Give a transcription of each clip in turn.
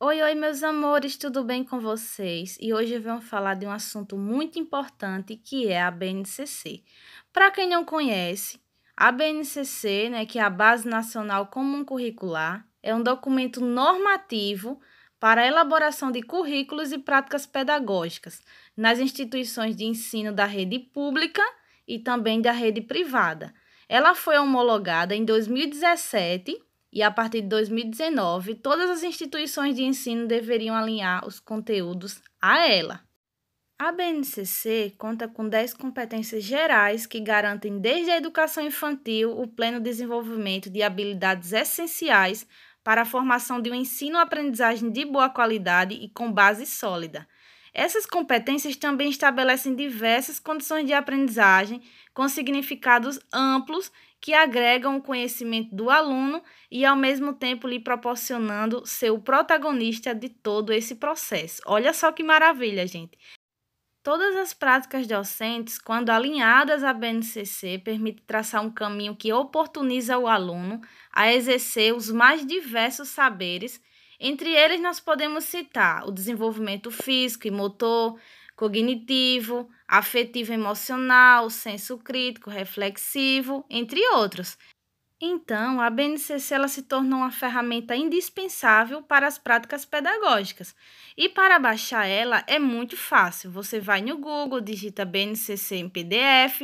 Oi, oi, meus amores, tudo bem com vocês? E hoje vamos falar de um assunto muito importante que é a BNCC. Para quem não conhece, a BNCC, né, que é a Base Nacional Comum Curricular, é um documento normativo para a elaboração de currículos e práticas pedagógicas nas instituições de ensino da rede pública e também da rede privada. Ela foi homologada em 2017 e a partir de 2019, todas as instituições de ensino deveriam alinhar os conteúdos a ela. A BNCC conta com 10 competências gerais que garantem desde a educação infantil o pleno desenvolvimento de habilidades essenciais para a formação de um ensino-aprendizagem de boa qualidade e com base sólida essas competências também estabelecem diversas condições de aprendizagem com significados amplos que agregam o conhecimento do aluno e, ao mesmo tempo, lhe proporcionando ser o protagonista de todo esse processo. Olha só que maravilha, gente! Todas as práticas docentes, quando alinhadas à BNCC, permitem traçar um caminho que oportuniza o aluno a exercer os mais diversos saberes entre eles, nós podemos citar o desenvolvimento físico e motor, cognitivo, afetivo emocional, senso crítico, reflexivo, entre outros. Então, a BNCC ela se tornou uma ferramenta indispensável para as práticas pedagógicas. E para baixar ela é muito fácil. Você vai no Google, digita BNCC em PDF,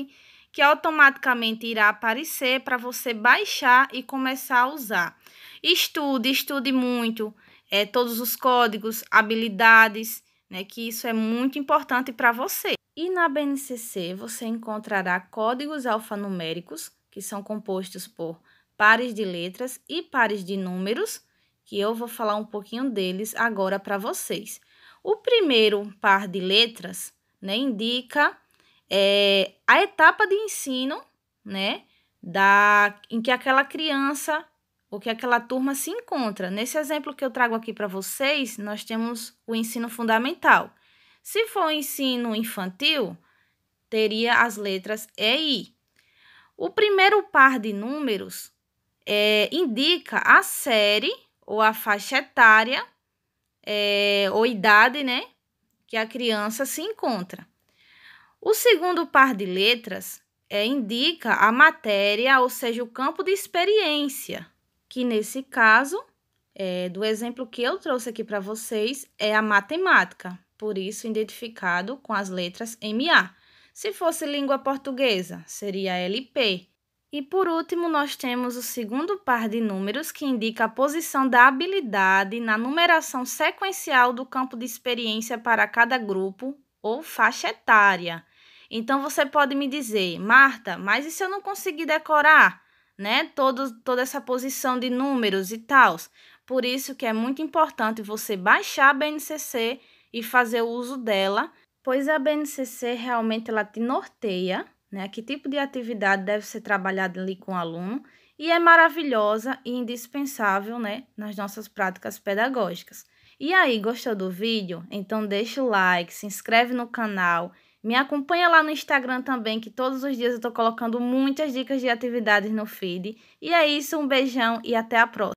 que automaticamente irá aparecer para você baixar e começar a usar. Estude, estude muito é, todos os códigos, habilidades, né, que isso é muito importante para você. E na BNCC você encontrará códigos alfanuméricos, que são compostos por pares de letras e pares de números, que eu vou falar um pouquinho deles agora para vocês. O primeiro par de letras né, indica é, a etapa de ensino né, da, em que aquela criança o que aquela turma se encontra. Nesse exemplo que eu trago aqui para vocês, nós temos o ensino fundamental. Se for o ensino infantil, teria as letras E e I. O primeiro par de números é, indica a série ou a faixa etária é, ou idade, né, que a criança se encontra. O segundo par de letras é, indica a matéria, ou seja, o campo de experiência que nesse caso, é, do exemplo que eu trouxe aqui para vocês, é a matemática, por isso identificado com as letras MA. Se fosse língua portuguesa, seria LP. E por último, nós temos o segundo par de números que indica a posição da habilidade na numeração sequencial do campo de experiência para cada grupo ou faixa etária. Então você pode me dizer, Marta, mas e se eu não conseguir decorar? né? Todo, toda essa posição de números e tal. Por isso que é muito importante você baixar a BNCC e fazer o uso dela, pois a BNCC realmente ela te norteia, né? Que tipo de atividade deve ser trabalhada ali com o aluno e é maravilhosa e indispensável, né, nas nossas práticas pedagógicas. E aí, gostou do vídeo? Então deixa o like, se inscreve no canal me acompanha lá no Instagram também, que todos os dias eu estou colocando muitas dicas de atividades no feed. E é isso, um beijão e até a próxima.